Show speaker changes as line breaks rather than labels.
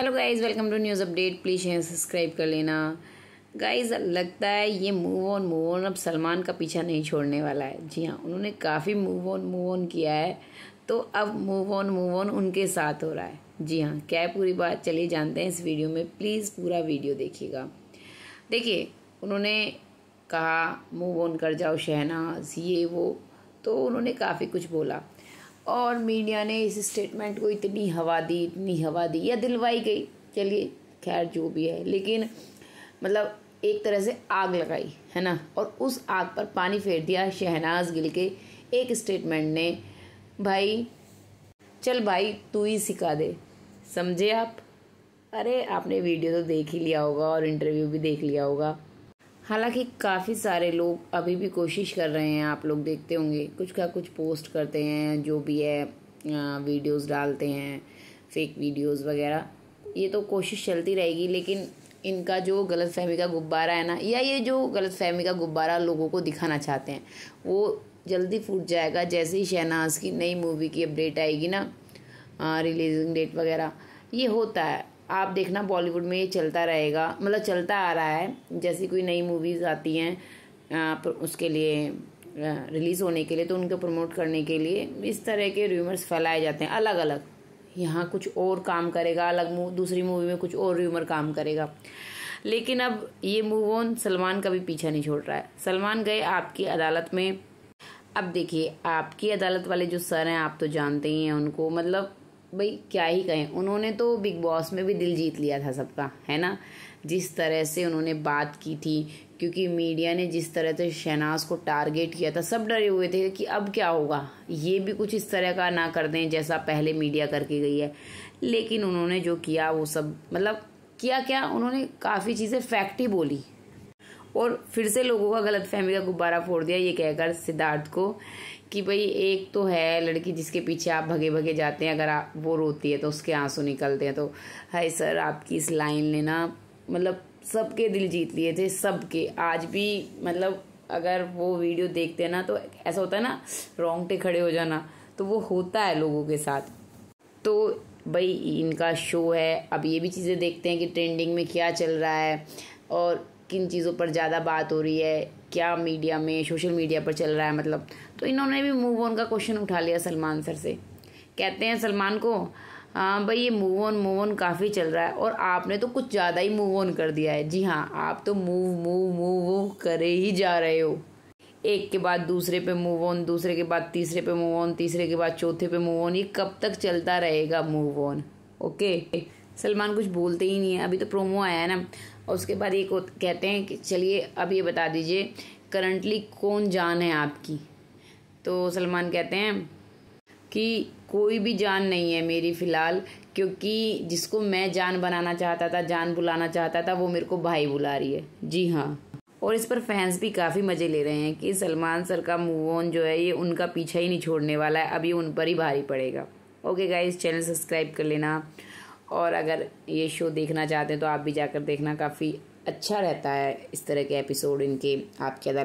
hello guys welcome to news update please share subscribe कर लेना guys लगता है ये मूव ऑन मूव ऑन अब सलमान का पीछा नहीं छोड़ने वाला है जी हाँ उन्होंने काफ़ी मूव ऑन मूव ऑन किया है तो अब मूव ऑन मूव ऑन उनके साथ हो रहा है जी हाँ क्या है पूरी बात चलिए जानते हैं इस वीडियो में प्लीज़ पूरा वीडियो देखिएगा देखिए उन्होंने कहा मूव ऑन कर जाओ शहनाज ये वो तो उन्होंने काफ़ी कुछ बोला और मीडिया ने इस स्टेटमेंट को इतनी हवा दी इतनी हवा दी या दिलवाई गई चलिए खैर जो भी है लेकिन मतलब एक तरह से आग लगाई है ना और उस आग पर पानी फेर दिया शहनाज गिल के एक स्टेटमेंट ने भाई चल भाई तू ही सिखा दे समझे आप अरे आपने वीडियो तो देख ही लिया होगा और इंटरव्यू भी देख लिया होगा हालांकि काफ़ी सारे लोग अभी भी कोशिश कर रहे हैं आप लोग देखते होंगे कुछ का कुछ पोस्ट करते हैं जो भी है वीडियोस डालते हैं फेक वीडियोस वगैरह ये तो कोशिश चलती रहेगी लेकिन इनका जो गलत फहमी का गुब्बारा है ना या ये जो गलत फहमी का गुब्बारा लोगों को दिखाना चाहते हैं वो जल्दी फूट जाएगा जैसे ही शहनाज की नई मूवी की अपडेट आएगी ना रिलीजिंग डेट वगैरह ये होता है आप देखना बॉलीवुड में ये चलता रहेगा मतलब चलता आ रहा है जैसी कोई नई मूवीज़ आती हैं उसके लिए रिलीज़ होने के लिए तो उनको प्रमोट करने के लिए इस तरह के र्यूमर्स फैलाए जाते हैं अलग अलग यहाँ कुछ और काम करेगा अलग दूसरी मूवी में कुछ और र्यूमर काम करेगा लेकिन अब ये मूव ऑन सलमान का भी पीछा नहीं छोड़ रहा है सलमान गए आपकी अदालत में अब देखिए आपकी अदालत वाले जो सर हैं आप तो जानते ही हैं उनको मतलब भाई क्या ही कहें उन्होंने तो बिग बॉस में भी दिल जीत लिया था सबका है ना जिस तरह से उन्होंने बात की थी क्योंकि मीडिया ने जिस तरह से शहनाज को टारगेट किया था सब डरे हुए थे कि अब क्या होगा ये भी कुछ इस तरह का ना कर दें जैसा पहले मीडिया करके गई है लेकिन उन्होंने जो किया वो सब मतलब किया क्या उन्होंने काफ़ी चीज़ें फैक्ट ही बोली और फिर से लोगों का गलत फहमी का गुब्बारा फोड़ दिया ये कहकर सिद्धार्थ को कि भाई एक तो है लड़की जिसके पीछे आप भगे भगे जाते हैं अगर आप वो रोती है तो उसके आंसू निकलते हैं तो हाय सर आपकी इस लाइन ने ना मतलब सबके दिल जीत लिए थे सबके आज भी मतलब अगर वो वीडियो देखते हैं ना तो ऐसा होता है ना रोंगटे खड़े हो जाना तो वो होता है लोगों के साथ तो भाई इनका शो है अब ये भी चीज़ें देखते हैं कि ट्रेंडिंग में क्या चल रहा है और किन चीज़ों पर ज़्यादा बात हो रही है क्या मीडिया में सोशल मीडिया पर चल रहा है मतलब तो इन्होंने भी मूव ऑन का क्वेश्चन उठा लिया सलमान सर से कहते हैं सलमान को हाँ भाई ये मूव ऑन मूव ऑन काफ़ी चल रहा है और आपने तो कुछ ज़्यादा ही मूव ऑन कर दिया है जी हाँ आप तो मूव मूव मूव करे ही जा रहे हो एक के बाद दूसरे पे मूव ऑन दूसरे के बाद तीसरे पे मूव ऑन तीसरे के बाद चौथे पे मूव ऑन ये कब तक चलता रहेगा मूव ऑन ओके सलमान कुछ बोलते ही नहीं है अभी तो प्रोमो आया है ना और उसके बाद ये कहते हैं कि चलिए अब ये बता दीजिए करंटली कौन जान है आपकी तो सलमान कहते हैं कि कोई भी जान नहीं है मेरी फ़िलहाल क्योंकि जिसको मैं जान बनाना चाहता था जान बुलाना चाहता था वो मेरे को भाई बुला रही है जी हाँ और इस पर फैंस भी काफ़ी मज़े ले रहे हैं कि सलमान सर का मूव ऑन जो है ये उनका पीछा ही नहीं छोड़ने वाला है अभी उन पर ही भारी पड़ेगा ओके गाइस चैनल सब्सक्राइब कर लेना और अगर ये शो देखना चाहते हैं तो आप भी जाकर देखना काफ़ी अच्छा रहता है इस तरह के एपिसोड इनके आपके अदर